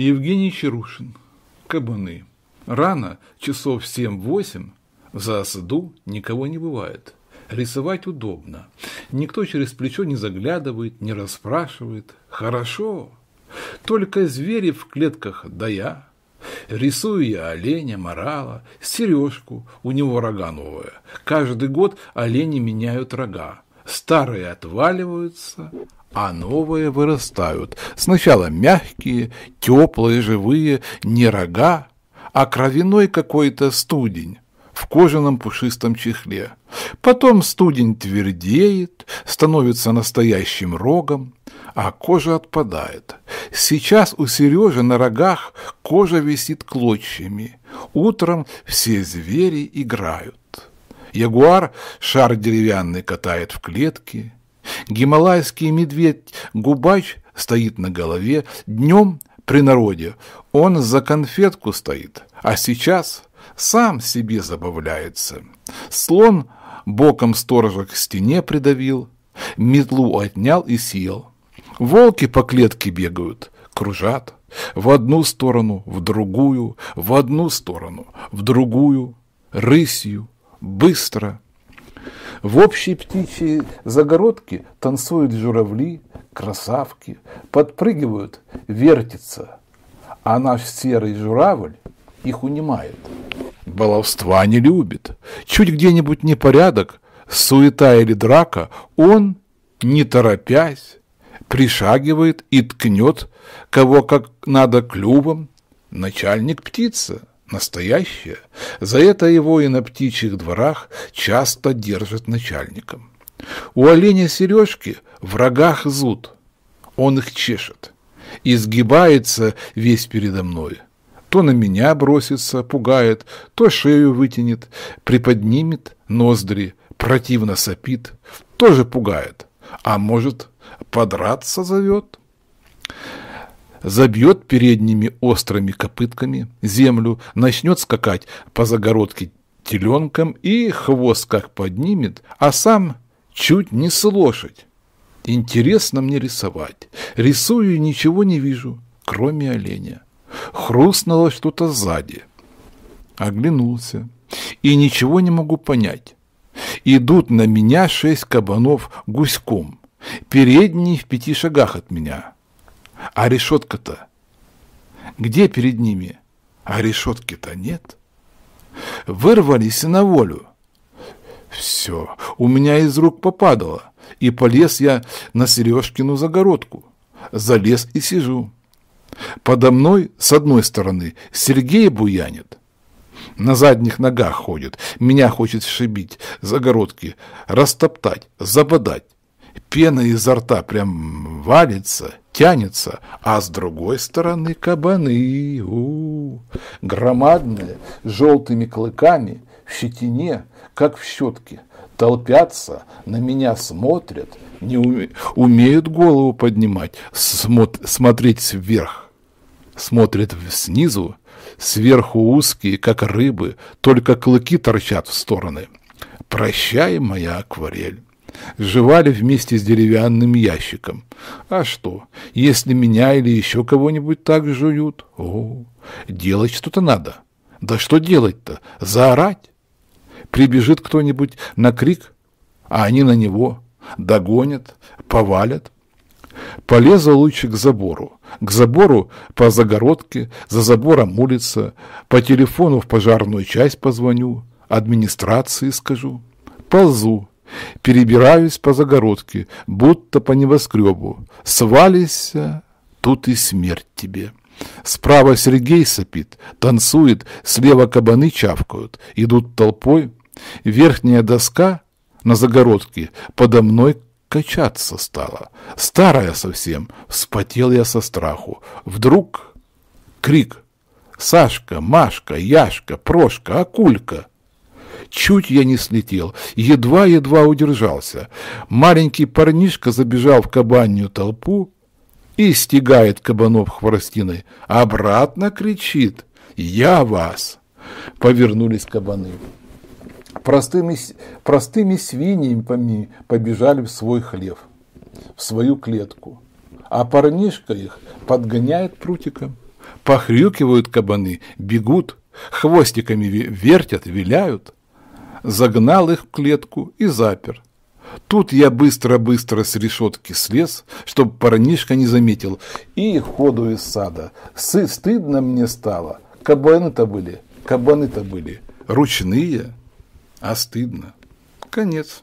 Евгений Чарушин. Кабаны. Рано, часов семь-восемь, за засаду никого не бывает. Рисовать удобно. Никто через плечо не заглядывает, не расспрашивает. Хорошо. Только звери в клетках, да я. Рисую я оленя, морала, сережку, у него рога новые. Каждый год олени меняют рога. Старые отваливаются, а новые вырастают. Сначала мягкие, теплые, живые, не рога, а кровяной какой-то студень в кожаном пушистом чехле. Потом студень твердеет, становится настоящим рогом, а кожа отпадает. Сейчас у Сережи на рогах кожа висит клочьями. Утром все звери играют. Ягуар шар деревянный катает в клетке, Гималайский медведь-губач стоит на голове, днем при народе он за конфетку стоит, а сейчас сам себе забавляется. Слон боком сторожа к стене придавил, метлу отнял и съел. Волки по клетке бегают, кружат. В одну сторону, в другую, в одну сторону, в другую, рысью, быстро – в общей птичьей загородке танцуют журавли, красавки, подпрыгивают, вертятся, а наш серый журавль их унимает. Баловства не любит. Чуть где-нибудь непорядок, суета или драка, он, не торопясь, пришагивает и ткнет, кого как надо клювом, начальник птица настоящее, за это его и на птичьих дворах часто держат начальником. У оленя сережки в рогах зуд, он их чешет, изгибается весь передо мной. То на меня бросится, пугает, то шею вытянет, приподнимет ноздри, противно сопит, тоже пугает, а может, подраться зовет забьет передними острыми копытками землю, начнет скакать по загородке теленком и хвост как поднимет, а сам чуть не с лошадь. Интересно мне рисовать. Рисую и ничего не вижу, кроме оленя. Хрустнуло что-то сзади. Оглянулся. И ничего не могу понять. Идут на меня шесть кабанов гуськом. Передний в пяти шагах от меня. А решетка-то? Где перед ними? А решетки-то нет. Вырвались на волю. Все, у меня из рук попадало, и полез я на Сережкину загородку. Залез и сижу. Подо мной, с одной стороны, Сергей буянит. На задних ногах ходит, меня хочет шибить, загородки, растоптать, забодать. Пена изо рта прям валится, тянется, а с другой стороны кабаны, у -у -у, громадные, с желтыми клыками, в щетине, как в щетке, толпятся, на меня смотрят, не уме... умеют голову поднимать, смот... смотреть вверх, смотрят снизу, сверху узкие, как рыбы, только клыки торчат в стороны. Прощай, моя акварель. Жевали вместе с деревянным ящиком. А что, если меня или еще кого-нибудь так жуют, о, делать что-то надо. Да что делать-то? Заорать? Прибежит кто-нибудь на крик, а они на него догонят, повалят. Полезла лучше к забору. К забору по загородке, за забором улица, по телефону в пожарную часть позвоню, администрации скажу. Ползу, перебираюсь по загородке, будто по небоскребу, Свалися, тут и смерть тебе. Справа Сергей сопит, танцует, слева кабаны чавкают, идут толпой. Верхняя доска на загородке подо мной качаться стала. Старая совсем, вспотел я со страху. Вдруг крик «Сашка, Машка, Яшка, Прошка, Акулька!» Чуть я не слетел, едва-едва удержался. Маленький парнишка забежал в кабанью толпу и стегает кабанов хворостиной. Обратно кричит «Я вас!» Повернулись кабаны. Простыми, простыми свиньями побежали в свой хлев, в свою клетку. А парнишка их подгоняет прутиком. Похрюкивают кабаны, бегут, хвостиками вертят, виляют загнал их в клетку и запер. Тут я быстро-быстро с решетки слез, чтоб парнишка не заметил, и ходу из сада. Сы стыдно мне стало. Кабаны-то были, кабаны-то были. Ручные, а стыдно. Конец.